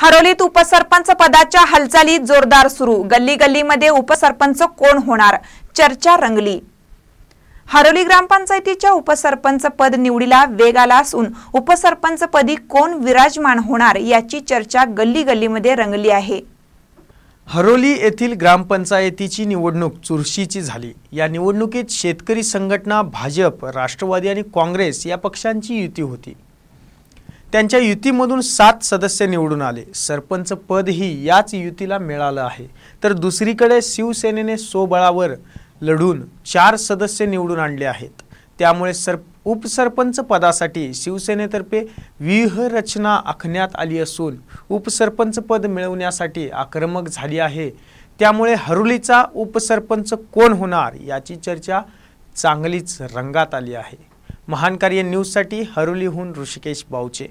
हरोलीत उपसरपंच पदाच्या हालचाली जोरदार सुरू गल्ली गल्लीमध्ये उपसरपंच कोण होणार चर्चा रंगली हरोली ग्रामपंचायतीच्या उपसरपंच पद निवडीला वेग आला असून उपसरपंच पदी कोण विराजमान होणार याची चर्चा गल्ली गल्लीमध्ये रंगली आहे हरोली येथील ग्रामपंचायतीची निवडणूक चुरशीची झाली या निवडणुकीत शेतकरी संघटना भाजप राष्ट्रवादी आणि काँग्रेस या पक्षांची युती होती त्यांच्या युतीमधून सात सदस्य निवडून आले सरपंच पदही याच युतीला मिळालं आहे तर दुसरीकडे शिवसेनेने सोबळावर लढून चार सदस्य निवडून आणले आहेत त्यामुळे सर उपसरपंच पदासाठी शिवसेनेतर्फे व्यूहरचना आखण्यात आली असून उपसरपंच पद मिळवण्यासाठी आक्रमक झाली आहे त्यामुळे हरुलीचा उपसरपंच कोण होणार याची चर्चा चांगलीच रंगात आली आहे महान कार्य न्यूजसाठी हरोलीहून ऋषिकेश बावचे